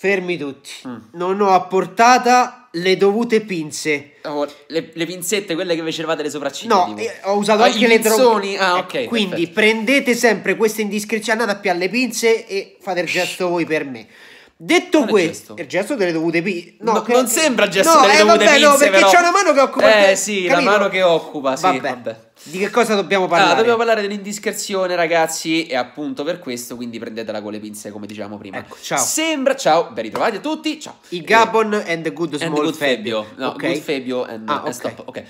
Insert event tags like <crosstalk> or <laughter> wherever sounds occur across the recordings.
Fermi tutti. Mm. Non ho apportata le dovute pinze. Oh, le, le, pinzette, quelle che vi cervate le sopracciglia. No, tipo. Eh, ho usato ah, anche le droghe. Ah, eh, ok. Quindi prendete sempre queste indiscrezioni, andate a piare le pinze e fate il gesto voi per me. Detto questo, il gesto delle dovute pinze. No, no che... non sembra il gesto no, delle eh, dovute vabbè, pinze. No, perché però... c'è una mano che occupa. Eh, il... sì, Capito? la mano che occupa. Sì, vabbè. vabbè. Di che cosa dobbiamo parlare? Allora, ah, dobbiamo parlare dell'indiscrezione, ragazzi, e appunto per questo, quindi prendetela con le pinze, come dicevamo prima. Ecco, ciao. Sembra, ciao, ben ritrovati a tutti, ciao. I Gabon eh, and the good small the good Fabio. Fabio. No, okay. good Fabio and, ah, and eh, okay. okay.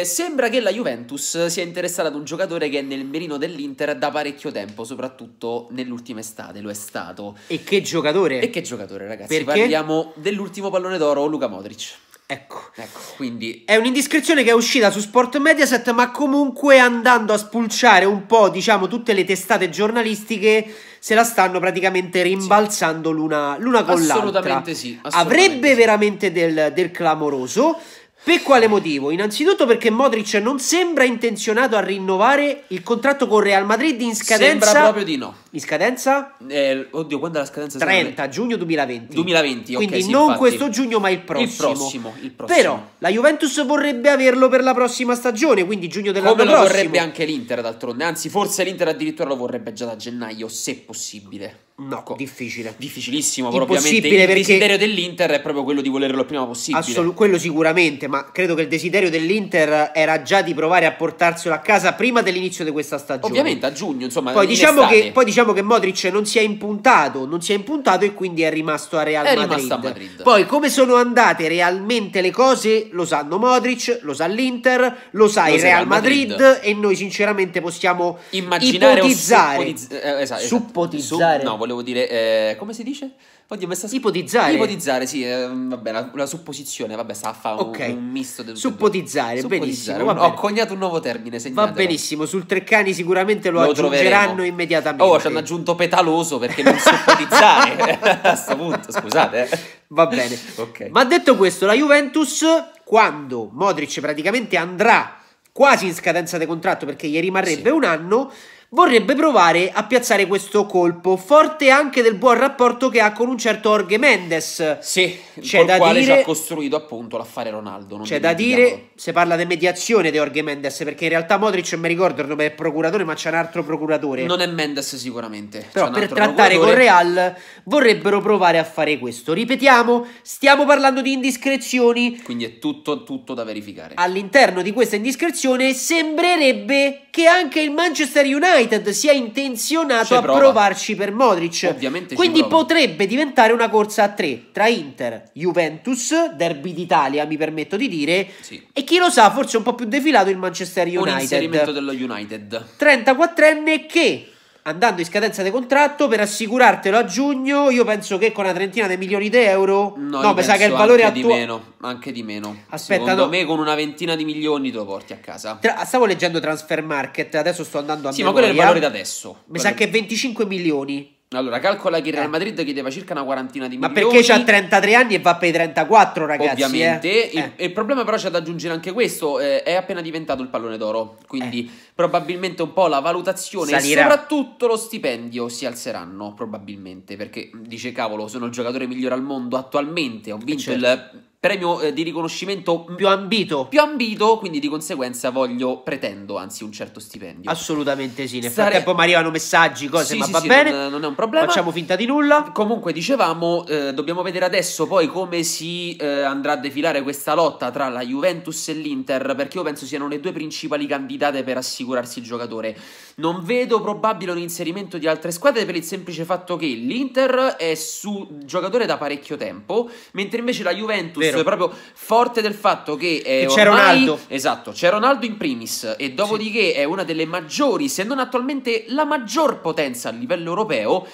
Eh, sembra che la Juventus sia interessata ad un giocatore che è nel merino dell'Inter da parecchio tempo, soprattutto nell'ultima estate, lo è stato. E che giocatore? E che giocatore, ragazzi? Perché? Parliamo dell'ultimo pallone d'oro, Luca Modric. Ecco. ecco, quindi è un'indiscrezione che è uscita su Sport Mediaset, ma comunque andando a spulciare un po', diciamo, tutte le testate giornalistiche se la stanno praticamente rimbalzando sì. l'una, l'una con assolutamente l'altra. Sì, assolutamente Avrebbe sì. veramente del, del clamoroso. Per quale motivo? Innanzitutto perché Modric non sembra intenzionato a rinnovare il contratto con Real Madrid in scadenza. Sembra proprio di no. In scadenza? Eh, oddio, quando è la scadenza? 30 giugno 2020. 2020, Quindi okay, sì, non infatti. questo giugno, ma il prossimo. il prossimo. Il prossimo, Però la Juventus vorrebbe averlo per la prossima stagione, quindi giugno dell'anno Come prossimo. Come lo vorrebbe anche l'Inter d'altronde, anzi forse l'Inter addirittura lo vorrebbe già da gennaio, se possibile. No, ecco, difficile. Difficilissimo, però ovviamente il desiderio dell'Inter è proprio quello di volerlo il prima possibile. Assolu- quello sicuramente, ma credo che il desiderio dell'Inter era già di provare a portarselo a casa prima dell'inizio di questa stagione. Ovviamente a giugno, insomma. Poi, in diciamo che, poi, diciamo che, Modric non si è impuntato, non si è impuntato e quindi è rimasto a Real è Madrid. A Madrid. Poi come sono andate realmente le cose lo sanno Modric, lo sa l'Inter, lo sa lo il Real Madrid, Madrid, e noi sinceramente possiamo immaginare ipotizzare, o supponiz- eh, esatto, esatto. suppotizzare. Su- no, volevo dire, eh, come si dice? Oddio, sta... Ipotizzare. Ipotizzare, sì, eh, vabbè, la, la, supposizione, vabbè, sta a fare un, okay. un, misto. Del, Suppotizzare, Suppotizzare, benissimo. Ho coniato un nuovo termine, segnatelo. Va benissimo, sul Treccani sicuramente lo, lo aggiungeranno troveremo. immediatamente. Oh, ci hanno aggiunto petaloso perché non suppotizzare. <laughs> <laughs> a questo punto, scusate. Eh. Va bene. Okay. Ma detto questo, la Juventus, quando Modric praticamente andrà quasi in scadenza di contratto perché gli rimarrebbe sì. un anno vorrebbe provare a piazzare questo colpo, forte anche del buon rapporto che ha con un certo Orge Mendes. Sì, c'è da quale dire... ci ha costruito appunto l'affare Ronaldo. C'è da dire, se parla di mediazione di Orge Mendes, perché in realtà Modric non mi ricordo il nome del procuratore, ma c'è un altro procuratore. Non è Mendes sicuramente. Però per trattare con Real vorrebbero provare a fare questo. Ripetiamo, stiamo parlando di indiscrezioni. Quindi è tutto, tutto da verificare. All'interno di questa indiscrezione sembrerebbe che anche il Manchester United United sia intenzionato a provarci per Modric. Ovviamente Quindi potrebbe diventare una corsa a tre tra Inter, Juventus, Derby d'Italia, mi permetto di dire, sì. e chi lo sa, forse un po' più defilato il Manchester United. Un inserimento dello United. 34enne che andando in scadenza di contratto per assicurartelo a giugno. Io penso che con una trentina di milioni di euro. No, no mi sa che il valore è attuale. Anche di meno, anche di meno. Aspetta, Secondo no. me con una ventina di milioni te lo porti a casa. Tra... Stavo leggendo Transfer Market, adesso sto andando a. Sì, memoria. ma quello è il valore da adesso. Mi sa che 25 milioni. Allora, calcola che il Real eh. Madrid chiedeva circa una quarantina di ma milioni. Ma perché c'ha 33 anni e va per i 34, ragazzi? Ovviamente. Eh. Il, eh. il, problema, però, c'è da aggiungere anche questo: eh, è appena diventato il pallone d'oro. Quindi, eh. probabilmente un po' la valutazione Salirà. e soprattutto lo stipendio si alzeranno. Probabilmente. Perché dice, cavolo, sono il giocatore migliore al mondo attualmente. Ho vinto eh, certo. il premio eh, di riconoscimento più ambito. Più ambito, quindi di conseguenza voglio, pretendo anzi un certo stipendio. Assolutamente sì. Nel Sare... frattempo mi arrivano messaggi, cose, sì, ma sì, va sì, bene. Non, non, è un problema. Facciamo finta di nulla. Comunque, dicevamo, eh, dobbiamo vedere adesso poi come si eh, andrà a defilare questa lotta tra la Juventus e l'Inter, perché io penso siano le due principali candidate per assicurarsi il giocatore. Non vedo probabile un inserimento di altre squadre per il semplice fatto che l'Inter è su giocatore da parecchio tempo, mentre invece la Juventus discorso proprio forte del fatto che, eh, che c'è Ronaldo. Esatto, c'è Ronaldo in primis e dopodiché sì. è una delle maggiori, se non attualmente la maggior potenza a livello europeo.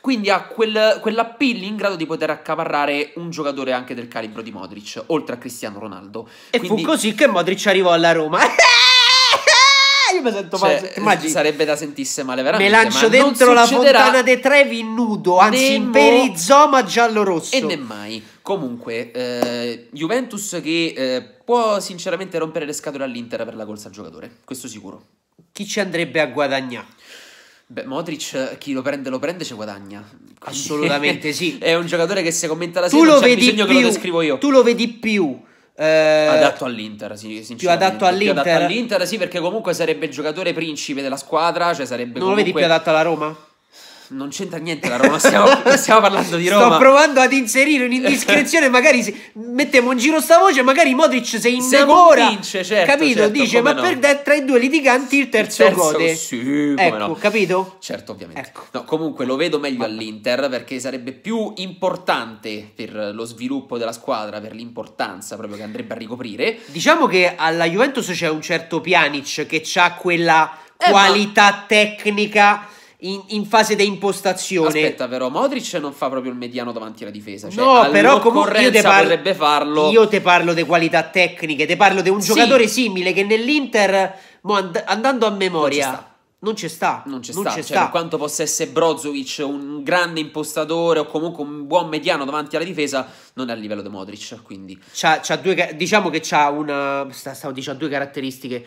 Quindi ha quel, quell'appeal in grado di poter accaparrare un giocatore anche del calibro di Modric, oltre a Cristiano Ronaldo. E quindi... fu così che Modric arrivò alla Roma. <laughs> oggi mi sento cioè, male. Immagini. Sarebbe da sentisse male, veramente. Mi lancio dentro la fontana dei Trevi nudo, anzi in perizoma giallo-rosso. E nemmai. Comunque, eh, Juventus che eh, può sinceramente rompere le scatole all'Inter per la corsa al giocatore, questo sicuro. Chi ci andrebbe a guadagnare? Beh, Modric, chi lo prende, lo prende, ci guadagna. Assolutamente sì. <laughs> È un giocatore che se commenta la serie tu non c'è bisogno più, che lo descrivo io. Tu lo vedi più eh, adatto all'Inter, sì, più adatto all'Inter. Più adatto all'Inter, sì, perché comunque sarebbe il giocatore principe della squadra, cioè sarebbe Non comunque... lo vedi più adatto alla Roma? non c'entra niente la Roma, stiamo, <laughs> stiamo parlando di Roma. Sto provando ad inserire un'indiscrezione, <laughs> magari se, mettiamo in giro sta voce, magari Modric si innamora. Se certo, capito? Certo, Dice, ma no. per tra i due litiganti il terzo, il terzo gode. Sì, ecco, no. capito? Certo, ovviamente. Ecco. No, comunque lo vedo meglio all'Inter perché sarebbe più importante per lo sviluppo della squadra, per l'importanza proprio che andrebbe a ricoprire. Diciamo che alla Juventus c'è un certo Pjanic che ha quella eh, qualità ma... tecnica in, in, fase di impostazione. Aspetta, però, Modric non fa proprio il mediano davanti alla difesa. Cioè, no, però comunque io te parlo, farlo. Io te parlo di qualità tecniche, te parlo di un sì. giocatore simile che nell'Inter, and- andando a memoria. Non ci sta. Non ci sta. Non c'è cioè, sta. Per quanto possa essere Brozovic un grande impostatore o comunque un buon mediano davanti alla difesa, non è a livello di Modric. Quindi. C'ha, c'ha due, diciamo che ha una. Stavo dicendo due caratteristiche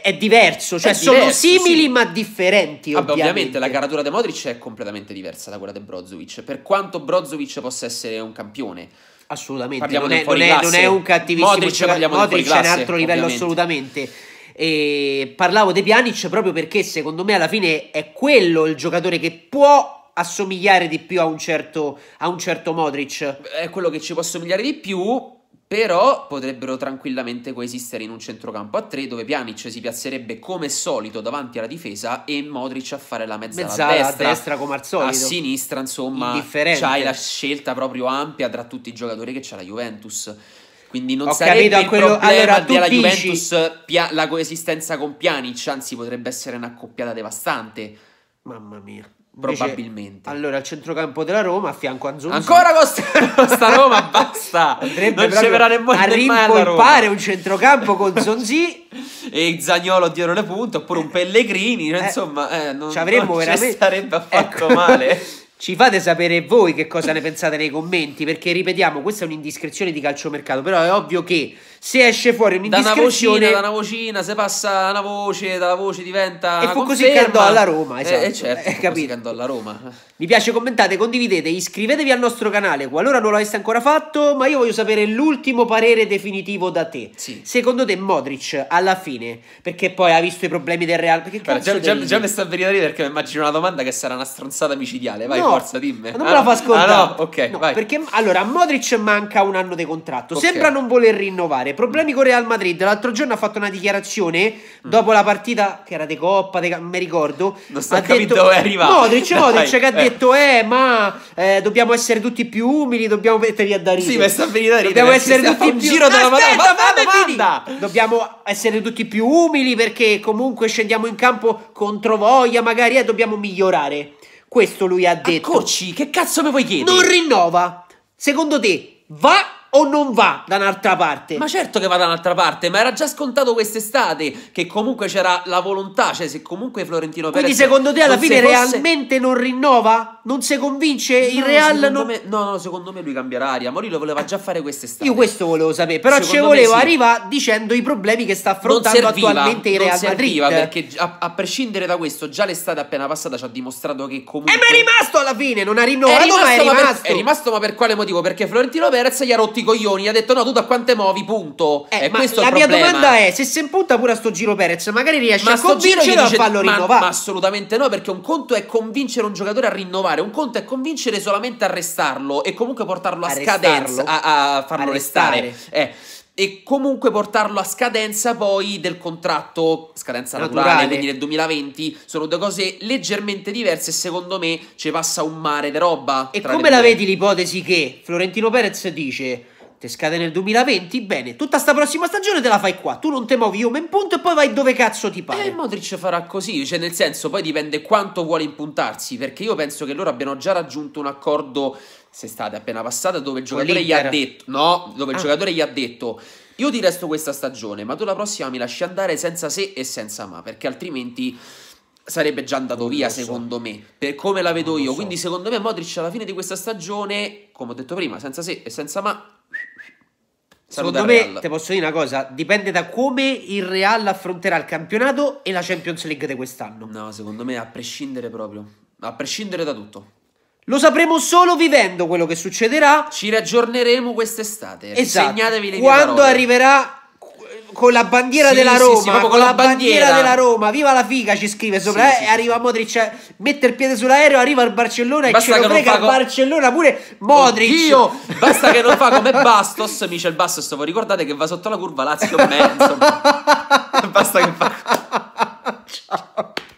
è diverso, cioè è diverso, sono simili sì. ma differenti. Vabbè, ovviamente. la caratura di Modric è completamente diversa da quella di Brozovic, per quanto Brozovic possa essere un campione. Assolutamente, parliamo non, è, non, è, non è un cattivissimo Modric, cioè, parliamo Modric è un altro livello ovviamente. assolutamente. E parlavo di Pjanic proprio perché secondo me alla fine è quello il giocatore che può assomigliare di più a un certo, a un certo Modric. È quello che ci può assomigliare di più però potrebbero tranquillamente coesistere in un centrocampo a tre dove Pjanic si piazzerebbe come solito davanti alla difesa e Modric a fare la mezzala, mezzala a, destra, a destra come al solito a sinistra insomma c'hai la scelta proprio ampia tra tutti i giocatori che c'ha la Juventus quindi non Ho sarebbe capito, il quello... problema allora, della dici... Juventus pia- la coesistenza con Pjanic anzi potrebbe essere un'accoppiata devastante mamma mia Probabilmente. Invece, allora, al centrocampo della Roma, a fianco a Zonzi Ancora con questa Roma, basta. non ci verrà nemmeno a rimpolpare un centrocampo con Zonzi. <laughs> e Zagnolo dietro le punte, oppure un Pellegrini. Eh, insomma, eh, non, ci avremmo non veramente... sarebbe affatto ecco. male. <laughs> Ci fate sapere voi che cosa ne pensate nei commenti, perché ripetiamo, questa è un'indiscrezione di calciomercato, però è ovvio che se esce fuori un'indiscrezione da una vocina, da una vocina se passa una voce, dalla voce diventa E fu così che andò alla Roma, eh, esatto. Eh, eh certo, eh, capito. che andò alla Roma. Mi piace, commentate, condividete, iscrivetevi al nostro canale qualora non l'aveste ancora fatto, ma io voglio sapere l'ultimo parere definitivo da te. Sì. Secondo te Modric alla fine, perché poi ha visto i problemi del Real, perché Guarda, già, già, già mi sta venendo a perché mi immagino una domanda che sarà una stronzata micidiale, vai no, forza, dimmi. Non me la fa ah, ascoltare Ah, no, ok, no, vai. Perché allora Modric manca un anno di contratto, okay. sembra non voler rinnovare fare. Problemi con Real Madrid. L'altro giorno ha fatto una dichiarazione mm. dopo la partita che era di Coppa, de... non mi ricordo. Non sta capendo detto... dove è arrivato. Modric, <laughs> Modric che ha eh. detto, eh, ma eh, dobbiamo essere tutti più umili, dobbiamo metterli a dare. Sì, ma sta finita ridere. Dobbiamo essere tutti in giro più... giro della Madonna. Dobbiamo essere tutti più umili perché comunque scendiamo in campo contro voglia, magari eh, dobbiamo migliorare. Questo lui ha detto. Cocci, che cazzo mi vuoi chiedere? Non rinnova. Secondo te va o non va da un'altra parte? Ma certo che va da un'altra parte, ma era già scontato quest'estate che comunque c'era la volontà, cioè se comunque Florentino Perez Quindi secondo te alla fine fosse... realmente non rinnova? non si convince il no, Real non... me, no no secondo me lui cambierà aria Mori lo voleva già fare quest'estate io questo volevo sapere però ci volevo sì. arrivare dicendo i problemi che sta affrontando serviva, attualmente il Real Madrid perché a, a, prescindere da questo già l'estate appena passata ci ha dimostrato che comunque e ma è rimasto alla fine non ha rinnovato è rimasto, ma è rimasto ma per, è rimasto ma per quale motivo perché Florentino Perez gli ha rotti i coglioni gli ha detto no tu da quante muovi punto eh, è ma questo la mia problema. domanda è se si impunta pure a sto giro Perez magari riesce ma a convincerlo a farlo ma, rinnovare ma assolutamente no perché un conto è convincere un giocatore a rinnovare fare. Un conto è convincere solamente a restarlo e comunque portarlo a scadenza, a, a farlo Arrestare. restare. Eh e comunque portarlo a scadenza poi del contratto, scadenza naturale, naturale, quindi nel 2020, sono due cose leggermente diverse e secondo me ci passa un mare di roba. E come la vedi l'ipotesi che Florentino Perez dice Te scade nel 2020? Bene, tutta sta prossima stagione te la fai qua. Tu non te muovi, io me in punto e poi vai dove cazzo ti pare. E eh, Modric farà così, cioè nel senso, poi dipende quanto vuole impuntarsi, perché io penso che loro abbiano già raggiunto un accordo se state appena passata dove il giocatore gli ha detto no, dove il ah. giocatore gli ha detto io ti resto questa stagione, ma tu la prossima mi lasci andare senza se e senza ma, perché altrimenti sarebbe già andato via, so. secondo me, per come la vedo io. So. Quindi, secondo me, Modric alla fine di questa stagione, come ho detto prima, senza se e senza ma, Secondo me, ti posso dire una cosa, dipende da come il Real affronterà il campionato e la Champions League di quest'anno. No, secondo me a prescindere proprio, a prescindere da tutto. Lo sapremo solo vivendo quello che succederà. Ci raggiorneremo quest'estate. Esatto. Segnatevi le Quando parole. arriverà con la bandiera sì, della Roma, sì, sì, con, con, la, la bandiera. bandiera. della Roma, viva la figa ci scrive sopra, sì, eh, arriva Modric, cioè, mette il piede sull'aereo, arriva il Barcellona basta e ce lo frega co- Barcellona pure Modric. Io basta che non fa come <laughs> Bastos, Michel Bastos, voi ricordate che va sotto la curva Lazio mezzo. <laughs> basta che fa <laughs> Ciao.